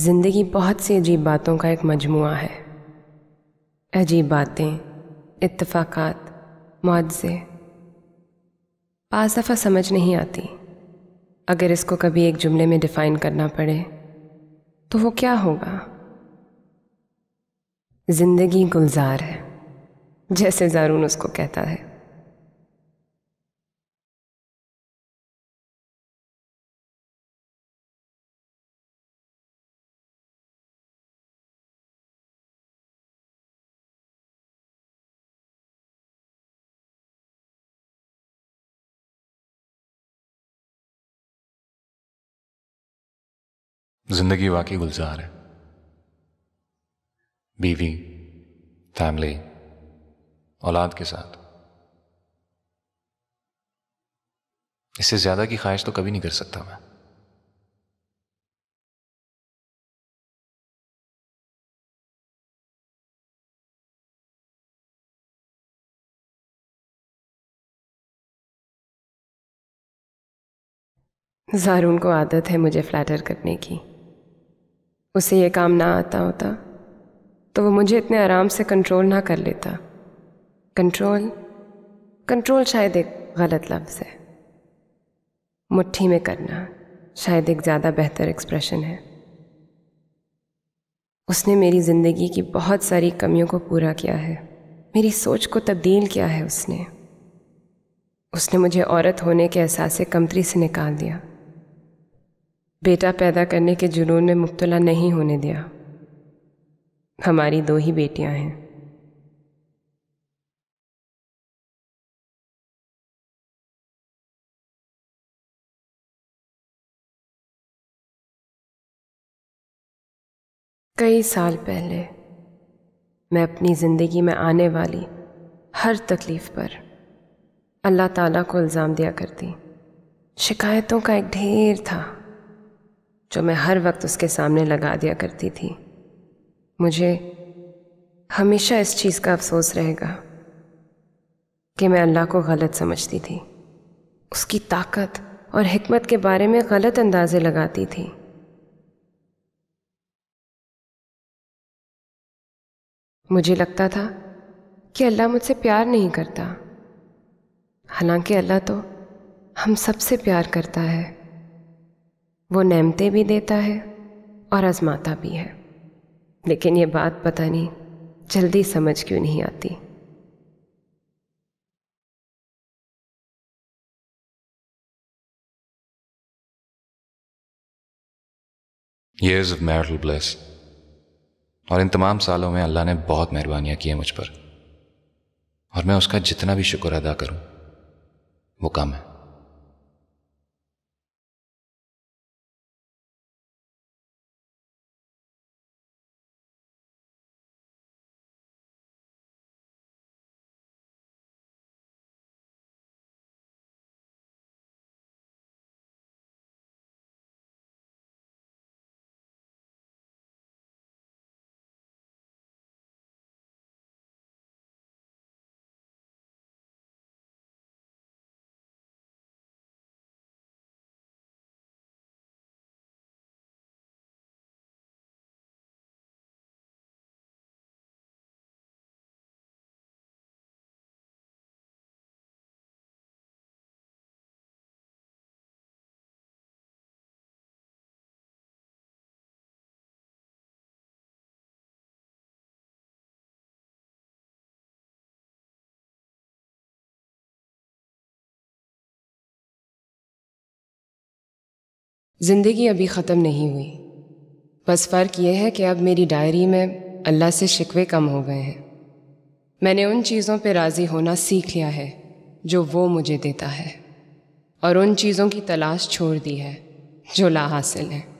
जिंदगी बहुत सी अजीब बातों का एक मजमु है अजीब बातें इत्तफाक़ात मुआवजे पास दफ़ा समझ नहीं आती अगर इसको कभी एक जुमले में डिफ़ाइन करना पड़े तो वो क्या होगा ज़िंदगी गुलजार है जैसे ज़ारून उसको कहता है जिंदगी वाकई गुलजार है बीवी फैमिली औलाद के साथ इससे ज्यादा की ख्वाहिश तो कभी नहीं कर सकता मैं ज़ारून को आदत है मुझे फ्लैटर करने की उसे ये काम ना आता होता तो वो मुझे इतने आराम से कंट्रोल ना कर लेता कंट्रोल कंट्रोल शायद एक गलत लफ्ज़ है मुट्ठी में करना शायद एक ज़्यादा बेहतर एक्सप्रेशन है उसने मेरी ज़िंदगी की बहुत सारी कमियों को पूरा किया है मेरी सोच को तब्दील किया है उसने उसने मुझे औरत होने के एहसास कमतरी से निकाल दिया बेटा पैदा करने के जुनून में मुबतला नहीं होने दिया हमारी दो ही बेटियां हैं कई साल पहले मैं अपनी ज़िंदगी में आने वाली हर तकलीफ़ पर अल्लाह ताला को इल्ज़ाम दिया करती शिकायतों का एक ढेर था जो मैं हर वक्त उसके सामने लगा दिया करती थी मुझे हमेशा इस चीज़ का अफसोस रहेगा कि मैं अल्लाह को गलत समझती थी उसकी ताकत और हिकमत के बारे में गलत अंदाजे लगाती थी मुझे लगता था कि अल्लाह मुझसे प्यार नहीं करता हालांकि अल्लाह तो हम सबसे प्यार करता है वो नेमते भी देता है और आजमाता भी है लेकिन ये बात पता नहीं जल्दी समझ क्यों नहीं आती years of marital bliss. और इन तमाम सालों में अल्लाह ने बहुत मेहरबानियाँ की हैं मुझ पर और मैं उसका जितना भी शुक्र अदा करूं वो कम है ज़िंदगी अभी ख़त्म नहीं हुई बस फ़र्क यह है कि अब मेरी डायरी में अल्लाह से शिकवे कम हो गए हैं मैंने उन चीज़ों पर राज़ी होना सीख लिया है जो वो मुझे देता है और उन चीज़ों की तलाश छोड़ दी है जो ला हासिल है